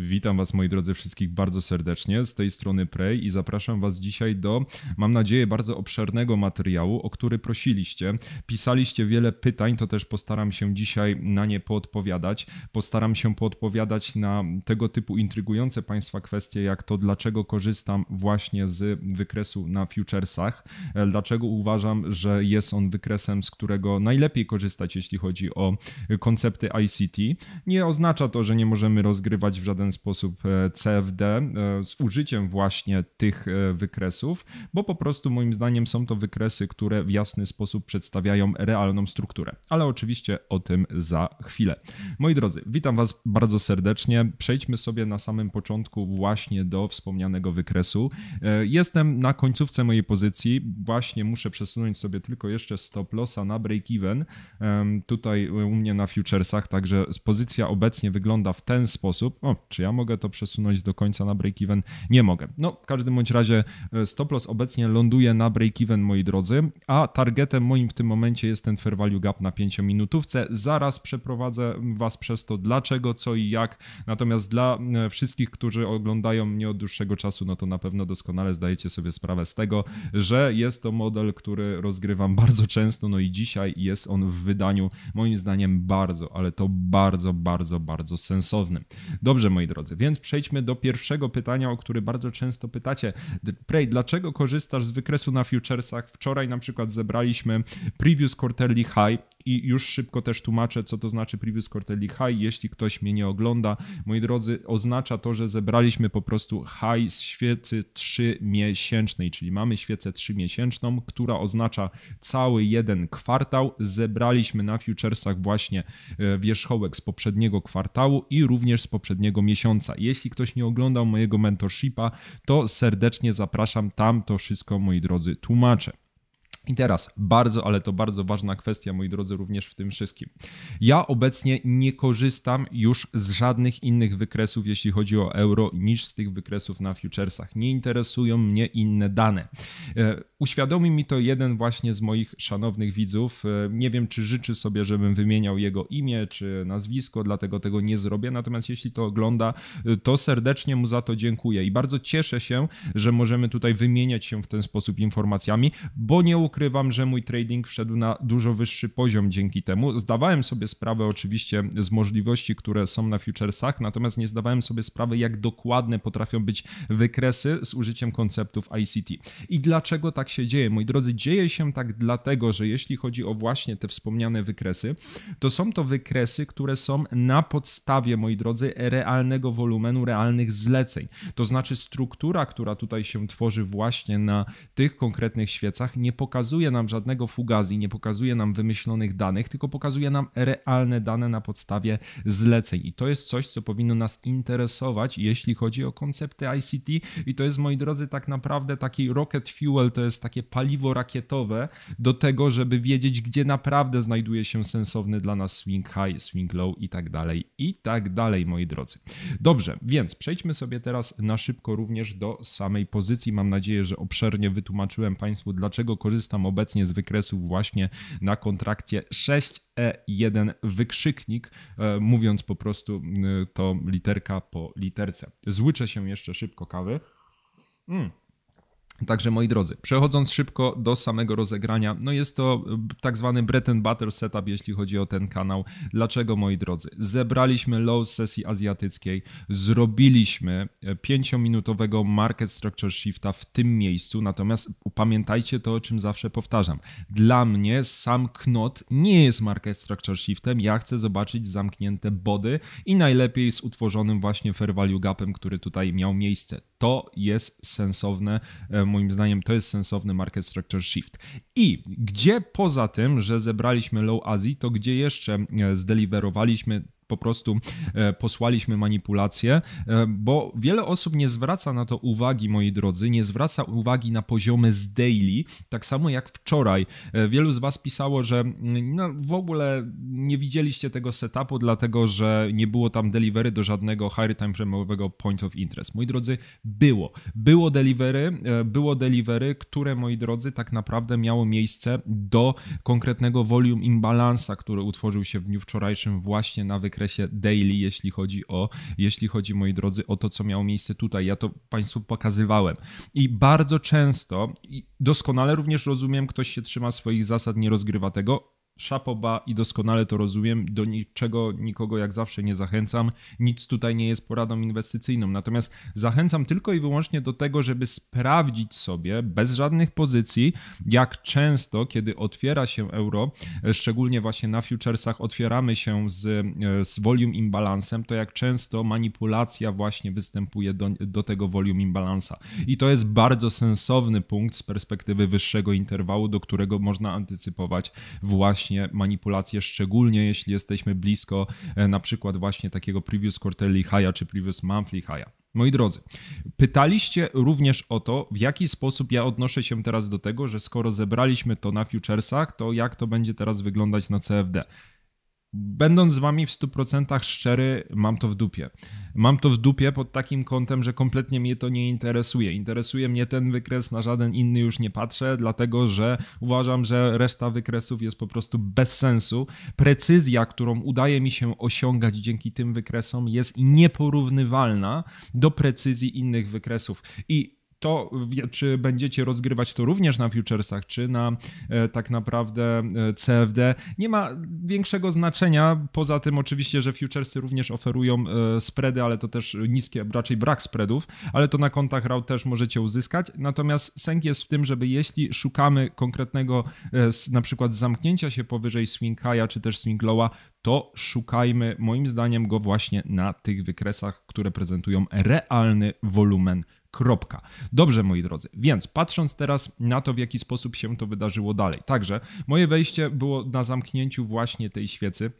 Witam Was, moi drodzy, wszystkich bardzo serdecznie. Z tej strony Prey i zapraszam Was dzisiaj do, mam nadzieję, bardzo obszernego materiału, o który prosiliście. Pisaliście wiele pytań, to też postaram się dzisiaj na nie poodpowiadać. Postaram się poodpowiadać na tego typu intrygujące Państwa kwestie, jak to, dlaczego korzystam właśnie z wykresu na futuresach, e, dlaczego uważam, że jest on wykresem, z którego najlepiej korzystać, jeśli chodzi o koncepty ICT. Nie oznacza to, że nie możemy rozgrywać w żaden pewien sposób e, CFD e, z użyciem właśnie tych e, wykresów, bo po prostu moim zdaniem są to wykresy, które w jasny sposób przedstawiają realną strukturę. Ale oczywiście o tym za chwilę. Moi drodzy, witam Was bardzo serdecznie. Przejdźmy sobie na samym początku właśnie do wspomnianego wykresu. Jestem na końcówce mojej pozycji. Właśnie muszę przesunąć sobie tylko jeszcze stop lossa na break-even. Tutaj u mnie na futuresach, także pozycja obecnie wygląda w ten sposób. O, czy ja mogę to przesunąć do końca na break-even? Nie mogę. No, w każdym bądź razie e, stop loss obecnie ląduje na break-even, moi drodzy, a targetem moim w tym momencie jest ten fair value gap na 5-minutówce. Zaraz przeprowadzę Was przez to, dlaczego, co i jak. Natomiast dla e, wszystkich, którzy oglądają mnie od dłuższego czasu, no to na pewno doskonale zdajecie sobie sprawę z tego, że jest to model, który rozgrywam bardzo często, no i dzisiaj jest on w wydaniu, moim zdaniem, bardzo, ale to bardzo, bardzo, bardzo sensownym. Dobrze, moi drodzy. Więc przejdźmy do pierwszego pytania, o które bardzo często pytacie. Prey, dlaczego korzystasz z wykresu na futuresach? Wczoraj na przykład zebraliśmy previous quarterly high i już szybko też tłumaczę, co to znaczy Previous Quarterly High, jeśli ktoś mnie nie ogląda. Moi drodzy, oznacza to, że zebraliśmy po prostu high z świecy 3 miesięcznej, czyli mamy świecę 3 miesięczną, która oznacza cały jeden kwartał. Zebraliśmy na futuresach właśnie e, wierzchołek z poprzedniego kwartału i również z poprzedniego miesiąca. Jeśli ktoś nie oglądał mojego mentorshipa, to serdecznie zapraszam, tam to wszystko, moi drodzy, tłumaczę. I teraz bardzo, ale to bardzo ważna kwestia, moi drodzy, również w tym wszystkim. Ja obecnie nie korzystam już z żadnych innych wykresów, jeśli chodzi o euro, niż z tych wykresów na futuresach. Nie interesują mnie inne dane. E, Uświadomił mi to jeden właśnie z moich szanownych widzów. E, nie wiem, czy życzy sobie, żebym wymieniał jego imię czy nazwisko, dlatego tego nie zrobię. Natomiast jeśli to ogląda, e, to serdecznie mu za to dziękuję i bardzo cieszę się, że możemy tutaj wymieniać się w ten sposób informacjami, bo nie ukrywam, ukrywam, że mój trading wszedł na dużo wyższy poziom dzięki temu. Zdawałem sobie sprawę oczywiście z możliwości, które są na futuresach, natomiast nie zdawałem sobie sprawy, jak dokładne potrafią być wykresy z użyciem konceptów ICT. I dlaczego tak się dzieje? Moi drodzy, dzieje się tak dlatego, że jeśli chodzi o właśnie te wspomniane wykresy, to są to wykresy, które są na podstawie, moi drodzy, realnego wolumenu, realnych zleceń. To znaczy struktura, która tutaj się tworzy właśnie na tych konkretnych świecach, nie pokazuje pokazuje nam żadnego fugazi, nie pokazuje nam wymyślonych danych, tylko pokazuje nam realne dane na podstawie zleceń. I to jest coś, co powinno nas interesować, jeśli chodzi o koncepty ICT. I to jest, moi drodzy, tak naprawdę taki rocket fuel, to jest takie paliwo rakietowe do tego, żeby wiedzieć, gdzie naprawdę znajduje się sensowny dla nas swing high, swing low i tak dalej, i tak dalej, moi drodzy. Dobrze, więc przejdźmy sobie teraz na szybko również do samej pozycji. Mam nadzieję, że obszernie wytłumaczyłem Państwu, dlaczego korzystać korzystam obecnie z wykresów właśnie na kontrakcie 6E1 e wykrzyknik, e, mówiąc po prostu e, to literka po literce. Złyczę się jeszcze szybko kawy. Mm. Także moi drodzy, przechodząc szybko do samego rozegrania, no jest to e, tak zwany Bread Butter setup, jeśli chodzi o ten kanał. Dlaczego moi drodzy? Zebraliśmy low z sesji azjatyckiej, zrobiliśmy 5-minutowego e, market structure shifta w tym miejscu, natomiast pamiętajcie to, o czym zawsze powtarzam. Dla mnie sam knot nie jest market structure shiftem, ja chcę zobaczyć zamknięte body i najlepiej z utworzonym właśnie fair value gapem, który tutaj miał miejsce to jest sensowne, e, moim zdaniem to jest sensowny market structure shift. I gdzie poza tym, że zebraliśmy Low Azji, to gdzie jeszcze e, zdeliberowaliśmy po prostu e, posłaliśmy manipulację, e, bo wiele osób nie zwraca na to uwagi, moi drodzy, nie zwraca uwagi na poziomy z daily, tak samo jak wczoraj. E, wielu z Was pisało, że mm, no, w ogóle nie widzieliście tego setupu, dlatego że nie było tam delivery do żadnego high time frame'owego point of interest. Moi drodzy, było. Było delivery, było delivery, które, moi drodzy, tak naprawdę miało miejsce do konkretnego volume imbalansa, który utworzył się w dniu wczorajszym właśnie na wykresie zakresie daily, jeśli chodzi o, jeśli chodzi, moi drodzy, o to, co miało miejsce tutaj. Ja to Państwu pokazywałem. I bardzo często, i doskonale również rozumiem, ktoś się trzyma swoich zasad, nie rozgrywa tego, szapoba i doskonale to rozumiem, do niczego nikogo jak zawsze nie zachęcam, nic tutaj nie jest poradą inwestycyjną, natomiast zachęcam tylko i wyłącznie do tego, żeby sprawdzić sobie bez żadnych pozycji, jak często, kiedy otwiera się euro, szczególnie właśnie na futuresach otwieramy się z, z volume imbalansem, to jak często manipulacja właśnie występuje do, do tego volume imbalansa. I to jest bardzo sensowny punkt z perspektywy wyższego interwału, do którego można antycypować właśnie właśnie manipulacje, szczególnie jeśli jesteśmy blisko e, na przykład właśnie takiego previous quarterly high'a czy previous monthly high'a. Moi drodzy, pytaliście również o to, w jaki sposób ja odnoszę się teraz do tego, że skoro zebraliśmy to na futuresach, to jak to będzie teraz wyglądać na CFD. Będąc z wami w 100% szczery, mam to w dupie. Mam to w dupie pod takim kątem, że kompletnie mnie to nie interesuje. Interesuje mnie ten wykres, na żaden inny już nie patrzę, dlatego że uważam, że reszta wykresów jest po prostu bez sensu. Precyzja, którą udaje mi się osiągać dzięki tym wykresom, jest nieporównywalna do precyzji innych wykresów. I to, czy będziecie rozgrywać to również na futuresach, czy na e, tak naprawdę e, CFD, nie ma większego znaczenia. Poza tym, oczywiście, że futuresy również oferują e, spready, ale to też niskie, raczej brak spreadów, ale to na kontach RAW też możecie uzyskać. Natomiast sęk jest w tym, żeby jeśli szukamy konkretnego, na przykład zamknięcia się powyżej swing higha, czy też swing lowa, to szukajmy, moim zdaniem, go właśnie na tych wykresach, które prezentują realny wolumen Kropka. Dobrze, moi drodzy, więc patrząc teraz na to, w jaki sposób się to wydarzyło dalej. Także moje wejście było na zamknięciu właśnie tej świecy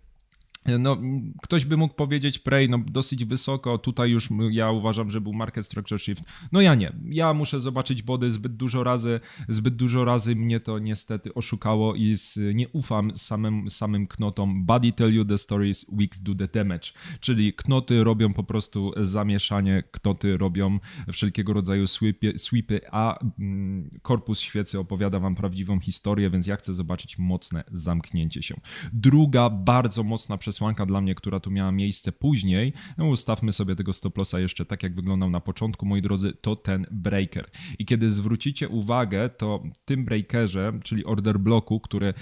no, ktoś by mógł powiedzieć Prey, no dosyć wysoko, tutaj już ja uważam, że był market structure shift. No ja nie, ja muszę zobaczyć body zbyt dużo razy, zbyt dużo razy mnie to niestety oszukało i z, nie ufam samym, samym knotom. Body tell you the stories, weeks do the damage, czyli knoty robią po prostu zamieszanie, knoty robią wszelkiego rodzaju sweepy, sweepy a mm, korpus świecy opowiada wam prawdziwą historię, więc ja chcę zobaczyć mocne zamknięcie się. Druga bardzo mocna przesłanka dla mnie, która tu miała miejsce później. No ustawmy sobie tego stoplosa jeszcze tak, jak wyglądał na początku, moi drodzy, to ten breaker. I kiedy zwrócicie uwagę, to tym breakerze, czyli order bloku, który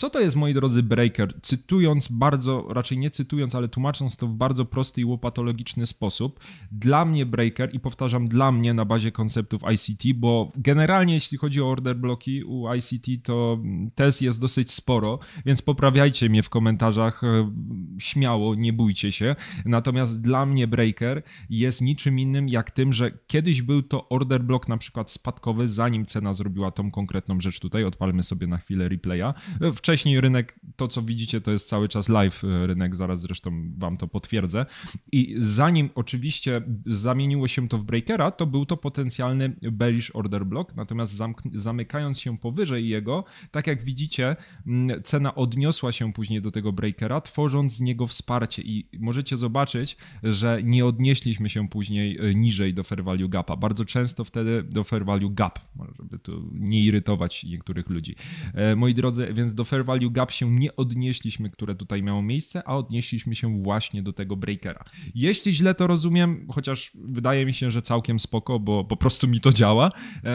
co to jest, moi drodzy, breaker? Cytując bardzo, raczej nie cytując, ale tłumacząc to w bardzo prosty i łopatologiczny sposób, dla mnie breaker, i powtarzam dla mnie na bazie konceptów ICT, bo generalnie jeśli chodzi o order bloki u ICT, to test jest dosyć sporo, więc poprawiajcie mnie w komentarzach e, śmiało, nie bójcie się. Natomiast dla mnie breaker jest niczym innym jak tym, że kiedyś był to order block na przykład spadkowy, zanim cena zrobiła tą konkretną rzecz tutaj, odpalmy sobie na chwilę replaya. E, wcześniej wcześniej rynek, to co widzicie, to jest cały czas live e, rynek, zaraz zresztą wam to potwierdzę. I zanim oczywiście zamieniło się to w breakera, to był to potencjalny bearish order block, natomiast zamykając się powyżej jego, tak jak widzicie, mm, cena odniosła się później do tego breakera, tworząc z niego wsparcie i możecie zobaczyć, że nie odnieśliśmy się później e, niżej do fair value gapa. Bardzo często wtedy do fair value gap, żeby tu nie irytować niektórych ludzi. E, moi drodzy, więc do fair fair value gap się nie odnieśliśmy, które tutaj miało miejsce, a odnieśliśmy się właśnie do tego breakera. Jeśli źle to rozumiem, chociaż wydaje mi się, że całkiem spoko, bo po prostu mi to działa,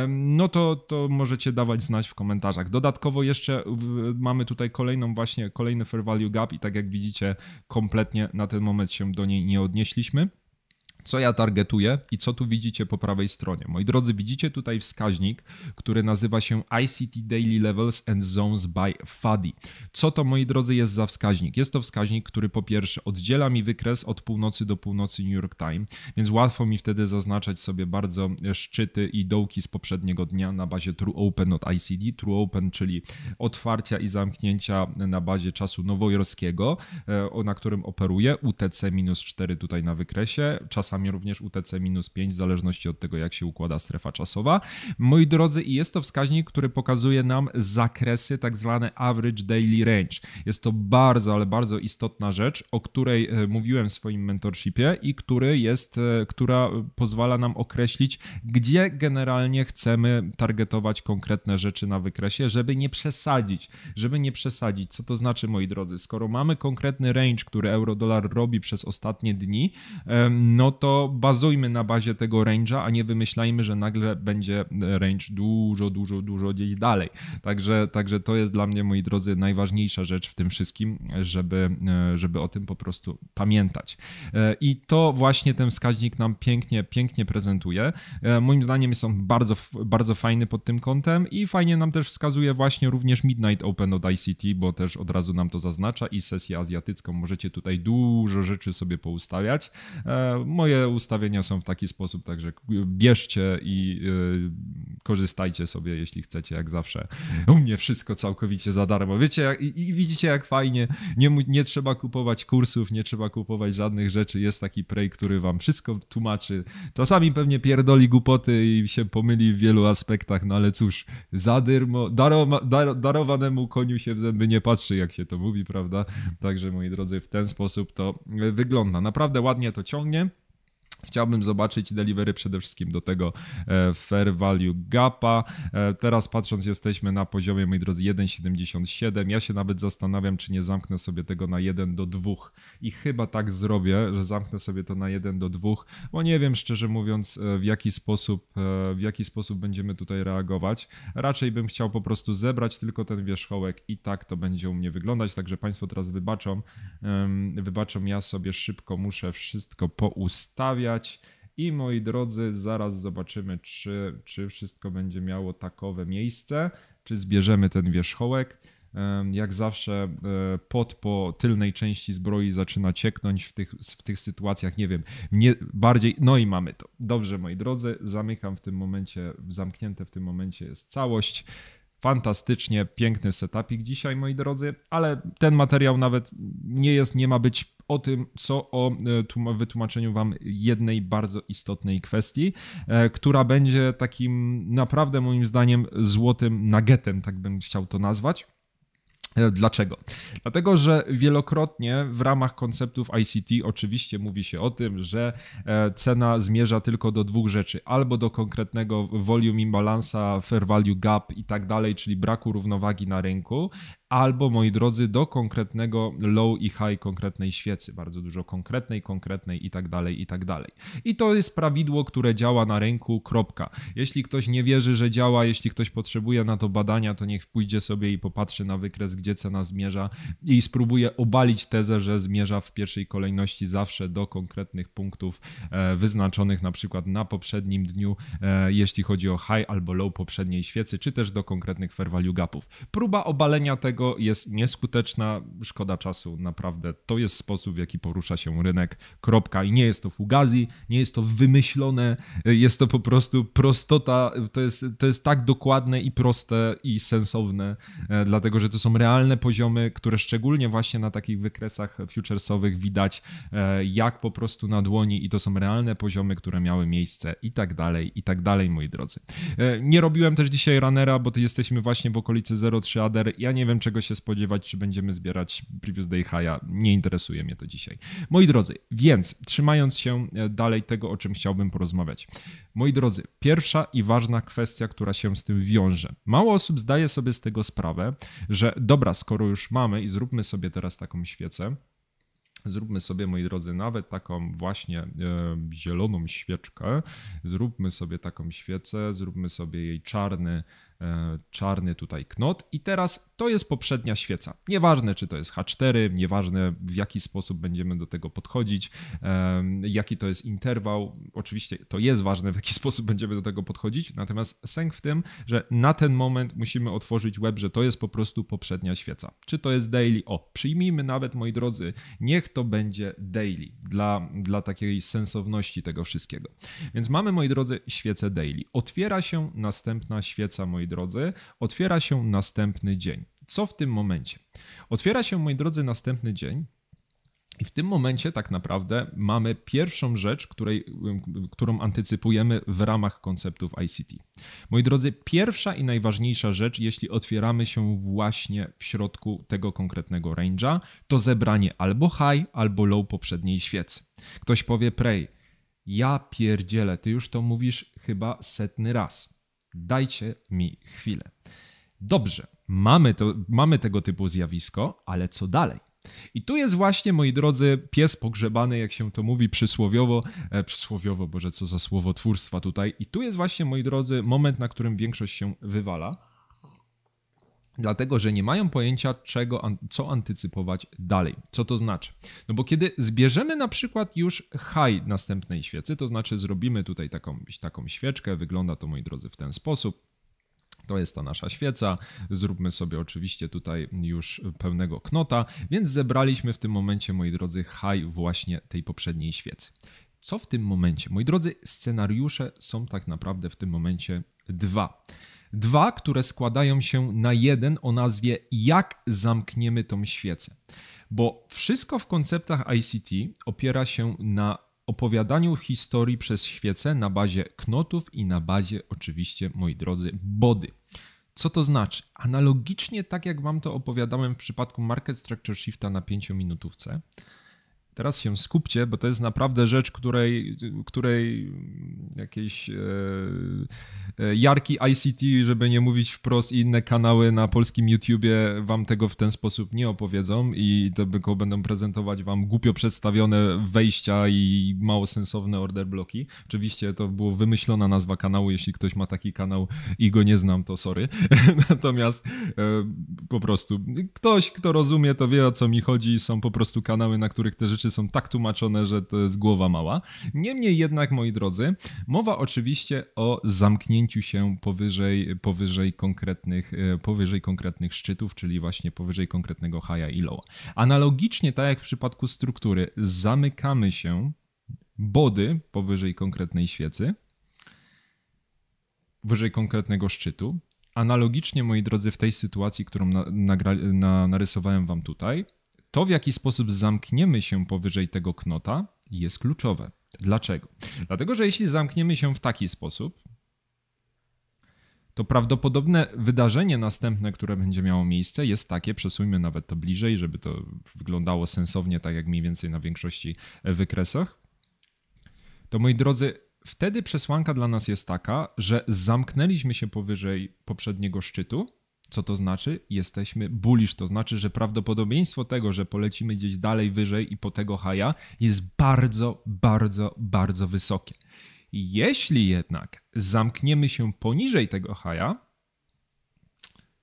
no to, to możecie dawać znać w komentarzach. Dodatkowo jeszcze mamy tutaj kolejną właśnie, kolejny fair value gap i tak jak widzicie, kompletnie na ten moment się do niej nie odnieśliśmy. Co ja targetuję i co tu widzicie po prawej stronie? Moi drodzy, widzicie tutaj wskaźnik, który nazywa się ICT Daily Levels and Zones by FADI. Co to, moi drodzy, jest za wskaźnik? Jest to wskaźnik, który po pierwsze oddziela mi wykres od północy do północy New York Time, więc łatwo mi wtedy zaznaczać sobie bardzo szczyty i dołki z poprzedniego dnia na bazie True Open od ICD. True Open, czyli otwarcia i zamknięcia na bazie czasu nowojorskiego, e, na którym operuję, UTC-4 tutaj na wykresie, czasami czasami również UTC-5, w zależności od tego, jak się układa strefa czasowa. Moi drodzy, i jest to wskaźnik, który pokazuje nam zakresy, tak zwane average daily range. Jest to bardzo, ale bardzo istotna rzecz, o której e, mówiłem w swoim mentorshipie i który jest, e, która pozwala nam określić, gdzie generalnie chcemy targetować konkretne rzeczy na wykresie, żeby nie przesadzić, żeby nie przesadzić. Co to znaczy, moi drodzy? Skoro mamy konkretny range, który euro-dolar robi przez ostatnie dni, no to to bazujmy na bazie tego range'a, a nie wymyślajmy, że nagle będzie e, range dużo, dużo, dużo gdzieś dalej. Także, także to jest dla mnie, moi drodzy, najważniejsza rzecz w tym wszystkim, żeby, e, żeby o tym po prostu pamiętać. E, I to właśnie ten wskaźnik nam pięknie, pięknie prezentuje. Moim zdaniem jest on bardzo, bardzo fajny pod tym kątem i fajnie nam też wskazuje właśnie również Midnight Open od ICT, bo też od razu nam to zaznacza i sesję azjatycką możecie tutaj dużo rzeczy sobie poustawiać. Moje ustawienia są w taki sposób, także bierzcie i y, korzystajcie sobie, jeśli chcecie, jak zawsze. U mnie wszystko całkowicie za darmo. Wiecie, jak, i, i, widzicie, jak fajnie. Nie, nie trzeba kupować kursów, nie trzeba kupować żadnych rzeczy. Jest taki prej, który wam wszystko tłumaczy. Czasami pewnie pierdoli głupoty i się pomyli w wielu aspektach, no ale cóż, za darmo, daroma, dar, darowanemu koniu się w zęby nie patrzy, jak się to mówi, prawda? Także moi drodzy, w ten sposób to wygląda. Naprawdę ładnie to ciągnie. Chciałbym zobaczyć delivery przede wszystkim do tego e, fair value gapa. E, teraz patrząc jesteśmy na poziomie, moi drodzy, 1,77. Ja się nawet zastanawiam, czy nie zamknę sobie tego na 1 do 2 i chyba tak zrobię, że zamknę sobie to na 1 do 2, bo nie wiem szczerze mówiąc e, w jaki sposób, w jaki sposób będziemy tutaj reagować. Raczej bym chciał po prostu zebrać tylko ten wierzchołek i tak to będzie u mnie wyglądać, także Państwo teraz wybaczą, wybaczą, ja sobie szybko muszę wszystko poustawiać rozmawiać. I moi drodzy, zaraz zobaczymy, czy, czy wszystko będzie miało takowe miejsce, czy zbierzemy ten wierzchołek. Jak zawsze e, pod po tylnej części zbroi zaczyna cieknąć w tych, w tych sytuacjach, nie wiem, nie, bardziej, no i mamy to. Dobrze, moi drodzy, zamykam w tym momencie, zamknięte w tym momencie jest całość fantastycznie piękny setupik dzisiaj, moi drodzy, ale ten materiał nawet nie jest, nie ma być o tym, co o e, wytłumaczeniu Wam jednej bardzo istotnej kwestii, e, która będzie takim naprawdę moim zdaniem złotym nagetem, tak bym chciał to nazwać E, dlaczego? Dlatego, że wielokrotnie w ramach konceptów ICT oczywiście mówi się o tym, że e, cena zmierza tylko do dwóch rzeczy: albo do konkretnego volume imbalansa, fair value gap i tak dalej, czyli braku równowagi na rynku, albo moi drodzy do konkretnego low i high konkretnej świecy, bardzo dużo konkretnej, konkretnej i tak dalej, i tak dalej. I to jest prawidło, które działa na rynku, kropka. Jeśli ktoś nie wierzy, że działa, jeśli ktoś potrzebuje na to badania, to niech pójdzie sobie i popatrzy na wykres, gdzie cena zmierza i spróbuje obalić tezę, że zmierza w pierwszej kolejności zawsze do konkretnych punktów e, wyznaczonych na przykład na poprzednim dniu, e, jeśli chodzi o high albo low poprzedniej świecy, czy też do konkretnych fair value gapów. Próba obalenia tego tego jest nieskuteczna, szkoda czasu, naprawdę. To jest sposób, w jaki porusza się rynek, kropka. I nie jest to fugazi, nie jest to wymyślone, jest to po prostu prostota, to jest, to jest tak dokładne i proste i sensowne, e, dlatego, że to są realne poziomy, które szczególnie właśnie na takich wykresach futuresowych widać e, jak po prostu na dłoni i to są realne poziomy, które miały miejsce i tak dalej, i tak dalej, moi drodzy. E, nie robiłem też dzisiaj runnera, bo jesteśmy właśnie w okolicy 0.3 ADR. Ja nie wiem, czy czego się spodziewać, czy będziemy zbierać previous day high'a. Nie interesuje mnie to dzisiaj. Moi drodzy, więc trzymając się e, dalej tego, o czym chciałbym porozmawiać. Moi drodzy, pierwsza i ważna kwestia, która się z tym wiąże. Mało osób zdaje sobie z tego sprawę, że dobra, skoro już mamy i zróbmy sobie teraz taką świecę, Zróbmy sobie, moi drodzy, nawet taką właśnie e, zieloną świeczkę. Zróbmy sobie taką świecę, zróbmy sobie jej czarny, e, czarny tutaj knot. I teraz to jest poprzednia świeca. Nieważne, czy to jest H4, nieważne w jaki sposób będziemy do tego podchodzić, e, jaki to jest interwał. Oczywiście to jest ważne, w jaki sposób będziemy do tego podchodzić, natomiast sęk w tym, że na ten moment musimy otworzyć web, że to jest po prostu poprzednia świeca. Czy to jest daily? O, przyjmijmy nawet, moi drodzy, niech to będzie daily dla, dla takiej sensowności tego wszystkiego. Więc mamy, moi drodzy, świecę daily. Otwiera się następna świeca, moi drodzy, otwiera się następny dzień. Co w tym momencie? Otwiera się, moi drodzy, następny dzień i w tym momencie tak naprawdę mamy pierwszą rzecz, której, którą antycypujemy w ramach konceptów ICT. Moi drodzy, pierwsza i najważniejsza rzecz, jeśli otwieramy się właśnie w środku tego konkretnego range'a, to zebranie albo high, albo low poprzedniej świecy. Ktoś powie, "Prey, ja pierdzielę, ty już to mówisz chyba setny raz. Dajcie mi chwilę. Dobrze, mamy, to, mamy tego typu zjawisko, ale co dalej? I tu jest właśnie, moi drodzy, pies pogrzebany, jak się to mówi przysłowiowo, e, przysłowiowo, Boże, co za słowo twórstwa tutaj. I tu jest właśnie, moi drodzy, moment, na którym większość się wywala, dlatego że nie mają pojęcia, czego, co antycypować dalej. Co to znaczy? No bo kiedy zbierzemy na przykład już haj następnej świecy, to znaczy zrobimy tutaj taką, taką świeczkę, wygląda to, moi drodzy, w ten sposób to jest ta nasza świeca. Zróbmy sobie oczywiście tutaj już pełnego knota, więc zebraliśmy w tym momencie, moi drodzy, haj właśnie tej poprzedniej świecy. Co w tym momencie? Moi drodzy, scenariusze są tak naprawdę w tym momencie dwa. Dwa, które składają się na jeden o nazwie Jak zamkniemy tą świecę bo wszystko w konceptach ICT opiera się na opowiadaniu historii przez świecę na bazie knotów i na bazie oczywiście, moi drodzy, body. Co to znaczy? Analogicznie tak jak Wam to opowiadałem w przypadku Market Structure Shifta na 5-minutówce, teraz się skupcie, bo to jest naprawdę rzecz, której, której jakieś e, e, jarki ICT, żeby nie mówić wprost, i inne kanały na polskim YouTubie wam tego w ten sposób nie opowiedzą i tylko będą prezentować wam głupio przedstawione wejścia i mało sensowne order bloki. Oczywiście to było wymyślona nazwa kanału, jeśli ktoś ma taki kanał i go nie znam, to sorry. Natomiast e, po prostu ktoś, kto rozumie, to wie o co mi chodzi. Są po prostu kanały, na których te rzeczy rzeczy są tak tłumaczone, że to jest głowa mała. Niemniej jednak, moi drodzy, mowa oczywiście o zamknięciu się powyżej, powyżej, konkretnych, e, powyżej konkretnych szczytów, czyli właśnie powyżej konkretnego high'a i low'a. Analogicznie, tak jak w przypadku struktury, zamykamy się body powyżej konkretnej świecy, wyżej konkretnego szczytu. Analogicznie, moi drodzy, w tej sytuacji, którą na, na, narysowałem Wam tutaj, to, w jaki sposób zamkniemy się powyżej tego knota, jest kluczowe. Dlaczego? Dlatego, że jeśli zamkniemy się w taki sposób, to prawdopodobne wydarzenie następne, które będzie miało miejsce, jest takie, przesuńmy nawet to bliżej, żeby to wyglądało sensownie, tak jak mniej więcej na większości wykresach. To moi drodzy, wtedy przesłanka dla nas jest taka, że zamknęliśmy się powyżej poprzedniego szczytu co to znaczy? Jesteśmy bullish, to znaczy, że prawdopodobieństwo tego, że polecimy gdzieś dalej wyżej i po tego haja jest bardzo, bardzo, bardzo wysokie. Jeśli jednak zamkniemy się poniżej tego haja,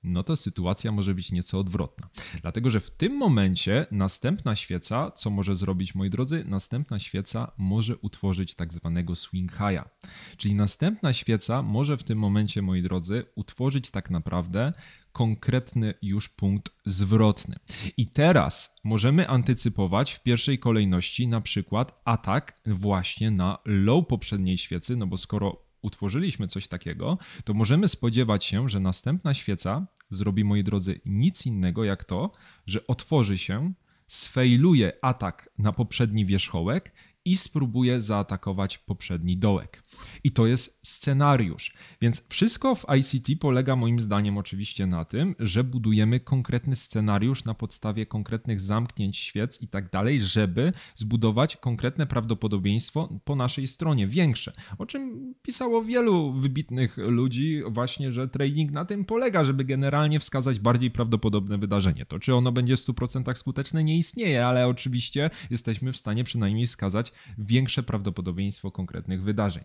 no to sytuacja może być nieco odwrotna. Dlatego, że w tym momencie następna świeca, co może zrobić, moi drodzy, następna świeca może utworzyć tak zwanego swing high'a. Czyli następna świeca może w tym momencie, moi drodzy, utworzyć tak naprawdę konkretny już punkt zwrotny. I teraz możemy antycypować w pierwszej kolejności na przykład atak właśnie na low poprzedniej świecy, no bo skoro utworzyliśmy coś takiego, to możemy spodziewać się, że następna świeca zrobi, moi drodzy, nic innego jak to, że otworzy się, sfejluje atak na poprzedni wierzchołek i spróbuje zaatakować poprzedni dołek. I to jest scenariusz. Więc wszystko w ICT polega moim zdaniem oczywiście na tym, że budujemy konkretny scenariusz na podstawie konkretnych zamknięć świec i tak dalej, żeby zbudować konkretne prawdopodobieństwo po naszej stronie, większe. O czym pisało wielu wybitnych ludzi właśnie, że trading na tym polega, żeby generalnie wskazać bardziej prawdopodobne wydarzenie. To czy ono będzie w 100% skuteczne nie istnieje, ale oczywiście jesteśmy w stanie przynajmniej wskazać większe prawdopodobieństwo konkretnych wydarzeń.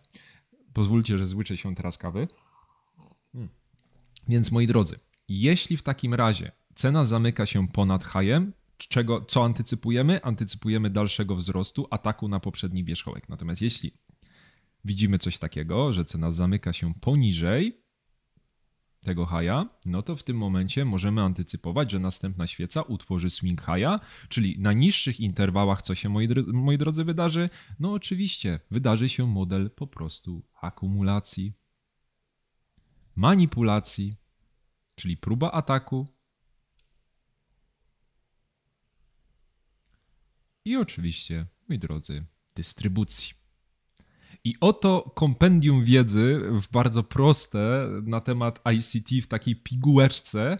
Pozwólcie, że złyczę się teraz kawy. Hmm. Więc moi drodzy, jeśli w takim razie cena zamyka się ponad hajem, czego, co antycypujemy? Antycypujemy dalszego wzrostu ataku na poprzedni wierzchołek. Natomiast jeśli widzimy coś takiego, że cena zamyka się poniżej, tego haja, no to w tym momencie możemy antycypować, że następna świeca utworzy swing haja, czyli na niższych interwałach co się, moi, drodzy, moi drodzy wydarzy? No oczywiście, wydarzy się model po prostu akumulacji, manipulacji, czyli próba ataku i oczywiście, moi drodzy, dystrybucji. I oto kompendium wiedzy w bardzo proste na temat ICT w takiej pigułeczce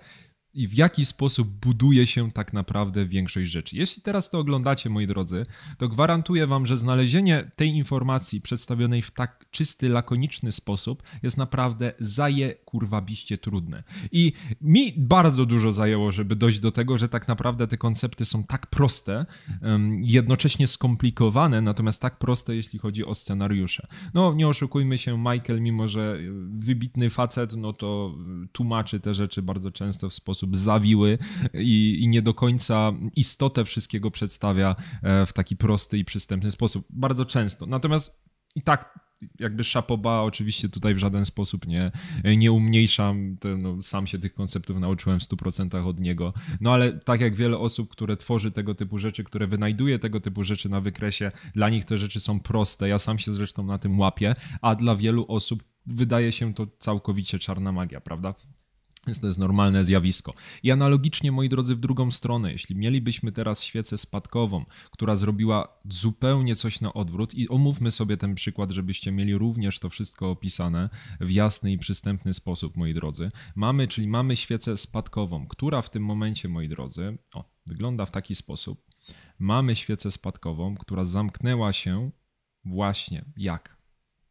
i w jaki sposób buduje się tak naprawdę większość rzeczy. Jeśli teraz to oglądacie, moi drodzy, to gwarantuję Wam, że znalezienie tej informacji przedstawionej w tak czysty, lakoniczny sposób jest naprawdę zaje kurwa biście trudne. I mi bardzo dużo zajęło, żeby dojść do tego, że tak naprawdę te koncepty są tak proste, jednocześnie skomplikowane, natomiast tak proste, jeśli chodzi o scenariusze. No, nie oszukujmy się, Michael, mimo że e, wybitny facet, no to e, tłumaczy te rzeczy bardzo często w sposób sposób zawiły i, i nie do końca istotę wszystkiego przedstawia e, w taki prosty i przystępny sposób. Bardzo często. Natomiast i tak jakby szapoba, oczywiście tutaj w żaden sposób nie, nie umniejszam, no, sam się tych konceptów nauczyłem w 100% od niego, no ale tak jak wiele osób, które tworzy tego typu rzeczy, które wynajduje tego typu rzeczy na wykresie, dla nich te rzeczy są proste, ja sam się zresztą na tym łapię, a dla wielu osób wydaje się to całkowicie czarna magia, prawda? Więc to jest normalne zjawisko. I analogicznie, moi drodzy, w drugą stronę, jeśli mielibyśmy teraz świecę spadkową, która zrobiła zupełnie coś na odwrót, i omówmy sobie ten przykład, żebyście mieli również to wszystko opisane w jasny i przystępny sposób, moi drodzy. Mamy, czyli mamy świecę spadkową, która w tym momencie, moi drodzy, o, wygląda w taki sposób. Mamy świecę spadkową, która zamknęła się właśnie jak?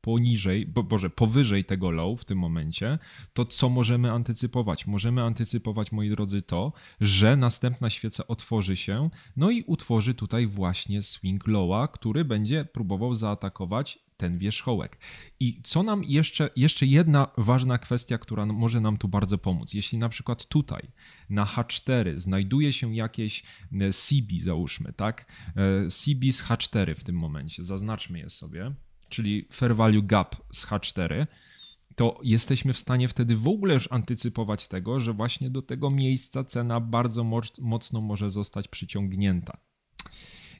poniżej, bo, Boże, powyżej tego low w tym momencie, to co możemy antycypować? Możemy antycypować, moi drodzy, to, że następna świeca otworzy się, no i utworzy tutaj właśnie swing lowa, który będzie próbował zaatakować ten wierzchołek. I co nam jeszcze, jeszcze jedna ważna kwestia, która może nam tu bardzo pomóc. Jeśli na przykład tutaj na H4 znajduje się jakieś e, CB, załóżmy, tak? E, CB z H4 w tym momencie, zaznaczmy je sobie czyli fair value gap z H4, to jesteśmy w stanie wtedy w ogóle już antycypować tego, że właśnie do tego miejsca cena bardzo mocno może zostać przyciągnięta.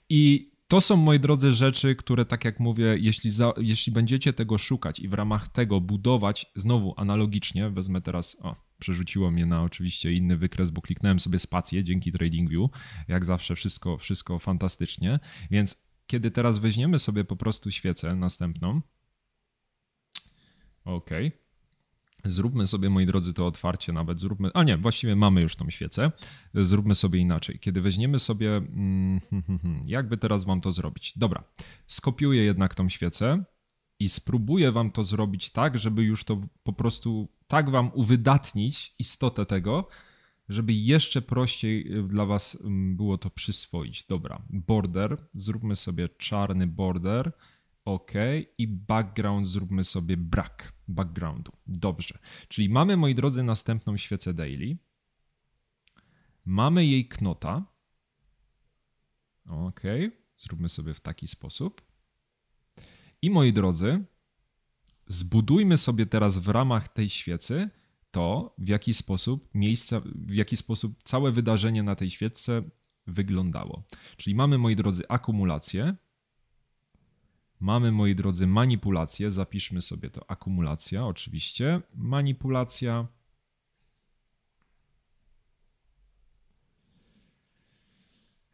I to są, moi drodzy, rzeczy, które, tak jak mówię, jeśli, za, jeśli będziecie tego szukać i w ramach tego budować, znowu analogicznie, wezmę teraz, o, przerzuciło mnie na oczywiście inny wykres, bo kliknąłem sobie spację dzięki TradingView, jak zawsze wszystko, wszystko fantastycznie, więc kiedy teraz weźmiemy sobie po prostu świecę następną, ok, zróbmy sobie, moi drodzy, to otwarcie nawet, zróbmy, a nie, właściwie mamy już tą świecę, zróbmy sobie inaczej. Kiedy weźmiemy sobie, mm, jakby teraz wam to zrobić? Dobra, skopiuję jednak tą świecę, i spróbuję wam to zrobić tak, żeby już to po prostu tak wam uwydatnić istotę tego, żeby jeszcze prościej y, dla Was mm, było to przyswoić. Dobra, border, zróbmy sobie czarny border, ok, i background zróbmy sobie brak backgroundu. Dobrze, czyli mamy, moi drodzy, następną świecę daily, mamy jej knota, ok, zróbmy sobie w taki sposób. I moi drodzy, zbudujmy sobie teraz w ramach tej świecy to, w jaki sposób miejsca, w jaki sposób całe wydarzenie na tej świeczce wyglądało. Czyli mamy, moi drodzy, akumulację, mamy, moi drodzy, manipulację, zapiszmy sobie to akumulacja, oczywiście, manipulacja.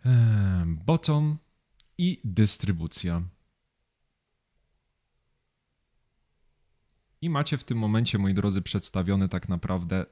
Ehm, bottom i dystrybucja. I macie w tym momencie, moi drodzy, przedstawione tak naprawdę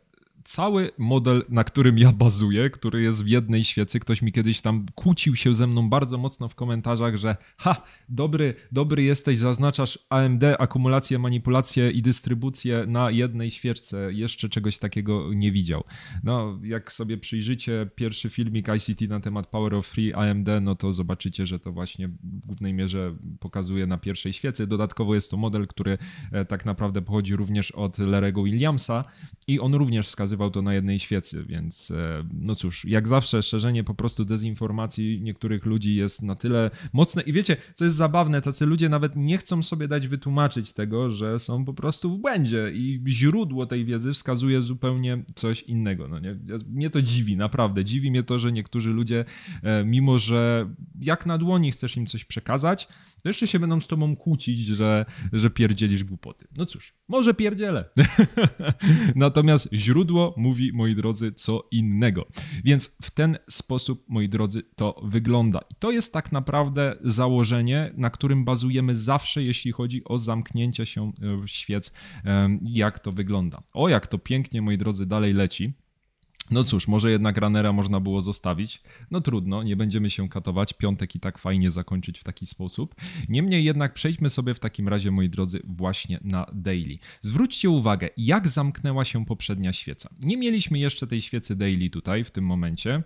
cały model, na którym ja bazuję, który jest w jednej świecy, ktoś mi kiedyś tam kłócił się ze mną bardzo mocno w komentarzach, że ha, dobry, dobry jesteś, zaznaczasz AMD, akumulację, manipulację i dystrybucję na jednej świeczce. Jeszcze czegoś takiego nie widział. No, jak sobie przyjrzycie pierwszy filmik ICT na temat Power of Free AMD, no to zobaczycie, że to właśnie w głównej mierze pokazuje na pierwszej świecy. Dodatkowo jest to model, który e, tak naprawdę pochodzi również od Lerego Williamsa i on również wskazuje pokazywał to na jednej świecy, więc e, no cóż, jak zawsze szerzenie po prostu dezinformacji niektórych ludzi jest na tyle mocne i wiecie, co jest zabawne, tacy ludzie nawet nie chcą sobie dać wytłumaczyć tego, że są po prostu w błędzie i źródło tej wiedzy wskazuje zupełnie coś innego, no nie? Mnie to dziwi, naprawdę, dziwi mnie to, że niektórzy ludzie, e, mimo że jak na dłoni chcesz im coś przekazać, to jeszcze się będą z tobą kłócić, że, że pierdzielisz głupoty. No cóż, może pierdzielę. Natomiast źródło Źródło mówi, moi drodzy, co innego. Więc w ten sposób, moi drodzy, to wygląda. I to jest tak naprawdę założenie, na którym bazujemy zawsze, jeśli chodzi o zamknięcie się e, w świec, e, jak to wygląda. O, jak to pięknie, moi drodzy, dalej leci. No cóż, może jednak ranera można było zostawić. No trudno, nie będziemy się katować. Piątek i tak fajnie zakończyć w taki sposób. Niemniej jednak przejdźmy sobie w takim razie, moi drodzy, właśnie na daily. Zwróćcie uwagę, jak zamknęła się poprzednia świeca. Nie mieliśmy jeszcze tej świecy daily tutaj w tym momencie.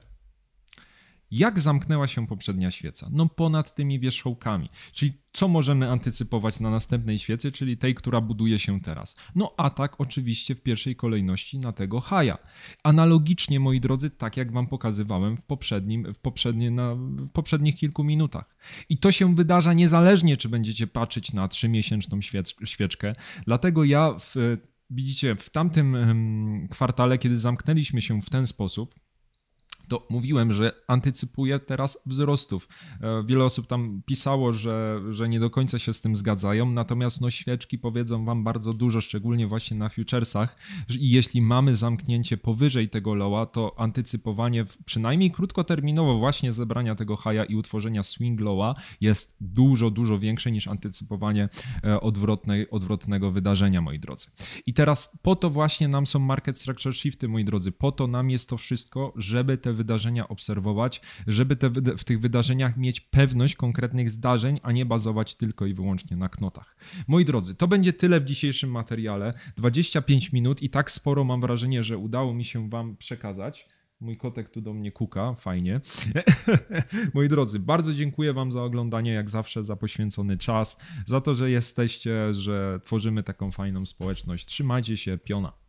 Jak zamknęła się poprzednia świeca? No ponad tymi wierzchołkami. Czyli co możemy antycypować na następnej świecy, czyli tej, która buduje się teraz? No atak oczywiście w pierwszej kolejności na tego haja. Analogicznie, moi drodzy, tak jak wam pokazywałem w, poprzednim, w, poprzednie, na, w poprzednich kilku minutach. I to się wydarza niezależnie, czy będziecie patrzeć na trzymiesięczną świeczkę. Dlatego ja w, Widzicie, w tamtym kwartale, kiedy zamknęliśmy się w ten sposób, to mówiłem, że antycypuję teraz wzrostów. E, wiele osób tam pisało, że, że nie do końca się z tym zgadzają, natomiast no świeczki powiedzą wam bardzo dużo, szczególnie właśnie na futuresach i jeśli mamy zamknięcie powyżej tego loa, to antycypowanie przynajmniej krótkoterminowo właśnie zebrania tego haja i utworzenia swing loa jest dużo, dużo większe niż antycypowanie e, odwrotnej, odwrotnego wydarzenia, moi drodzy. I teraz po to właśnie nam są market structure shifty, moi drodzy, po to nam jest to wszystko, żeby te wydarzenia obserwować, żeby te, w tych wydarzeniach mieć pewność konkretnych zdarzeń, a nie bazować tylko i wyłącznie na knotach. Moi drodzy, to będzie tyle w dzisiejszym materiale. 25 minut i tak sporo mam wrażenie, że udało mi się Wam przekazać. Mój kotek tu do mnie kuka, fajnie. Moi drodzy, bardzo dziękuję Wam za oglądanie, jak zawsze, za poświęcony czas, za to, że jesteście, że tworzymy taką fajną społeczność. Trzymajcie się, piona.